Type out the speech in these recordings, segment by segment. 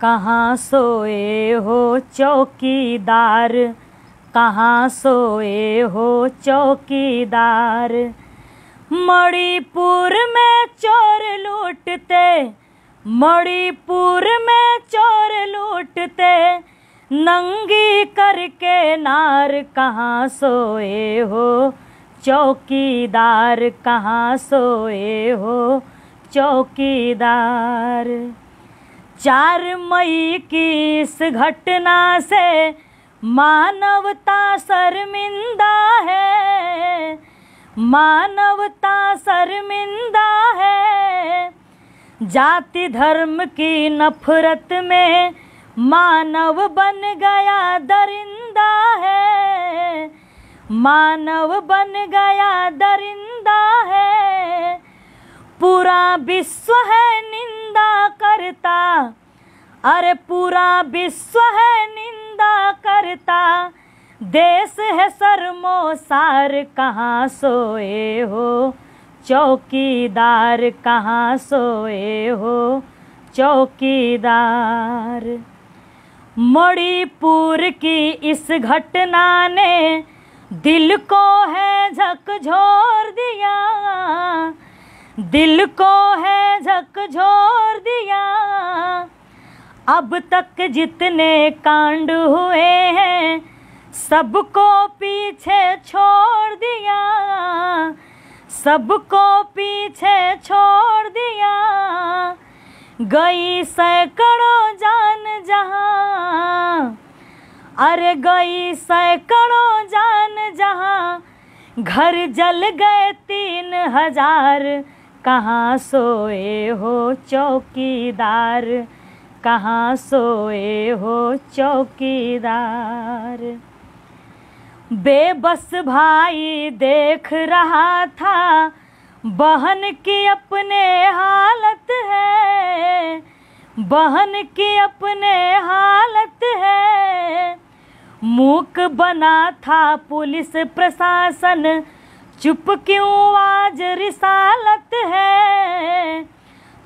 कहाँ सोए हो चौकीदार कहाँ सोए हो चौकीदार मणिपुर में चोर लूटते मणिपुर में चोर लूटते नंगी करके नार कहाँ सोए हो चौकीदार कहाँ सोए हो चौकीदार चार मई की इस घटना से मानवता शर्मिंदा है मानवता शर्मिंदा है जाति धर्म की नफरत में मानव बन गया दरिंदा है मानव बन गया दरिंदा है पूरा विश्व है निंदा निंदा करता अरे पूरा विश्व है निंदा करता देश है सरमो सार कहाँ सोए हो चौकीदार कहाँ सोए हो चौकीदार मणिपुर की इस घटना ने दिल को है झकझोर दिया दिल को है झकझोर दिया अब तक जितने कांड हुए हैं सबको पीछे छोड़ दिया सबको पीछे छोड़ दिया गई सैकड़ों जान जहा अरे गई सैकड़ों जान जहा घर जल गए तीन हजार कहाँ सोए हो चौकीदार कहाँ सोए हो चौकीदार बेबस भाई देख रहा था बहन की अपने हालत है बहन की अपने हालत है मूक बना था पुलिस प्रशासन चुप क्यों आज रिसालत है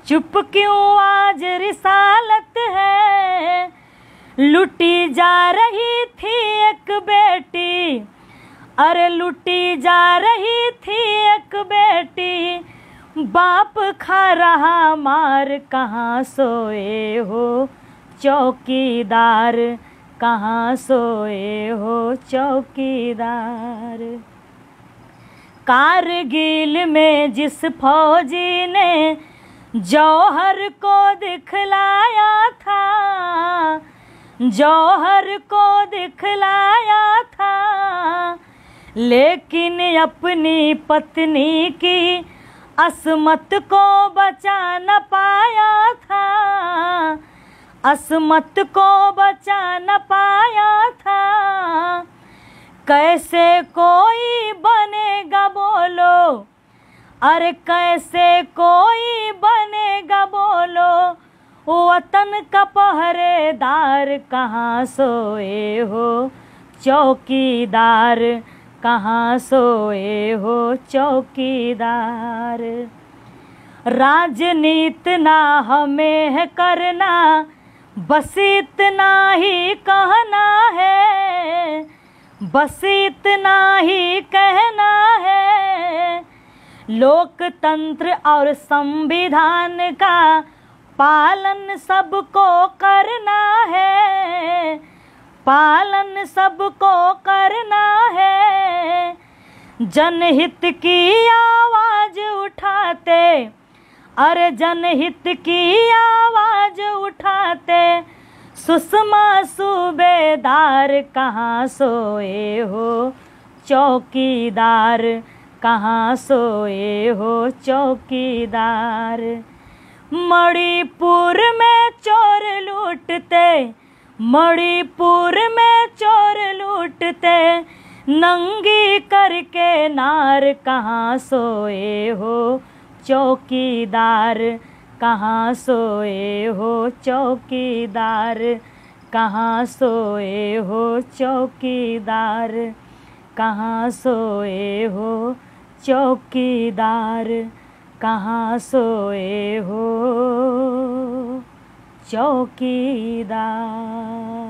चुप क्यों आज रिसालत है लुटी जा रही थी एक बेटी अरे लुटी जा रही थी एक बेटी बाप खा रहा मार कहाँ सोए हो चौकीदार कहाँ सोए हो चौकीदार कारगिल में जिस फौजी ने जौहर को दिखलाया था जौहर को दिखलाया था लेकिन अपनी पत्नी की असमत को बचा न पाया था असमत को बचा न पाया था कैसे कोई बनेगा बोलो अरे कैसे कोई बनेगा बोलो वतन का पहरेदार कहाँ सोए हो चौकीदार कहाँ सोए हो चौकीदार राजनीत ना हमें है करना बस इतना ही कहना है बस इतना ही कहना है लोकतंत्र और संविधान का पालन सबको करना है पालन सबको करना है जनहित की आवाज उठाते अरे जनहित की आवाज उठाते सुषमा सूबेदार कहाँ सोए हो चौकीदार कहाँ सोए हो चौकीदार मणिपुर में चोर लूटते मणिपुर में चोर लूटते नंगी करके नार कहाँ सोए हो चौकीदार कहाँ सोए हो चौकीदार कहाँ सोए हो चौकीदार कहाँ सोए हो चौकीदार कहाँ सोए हो चौकीदार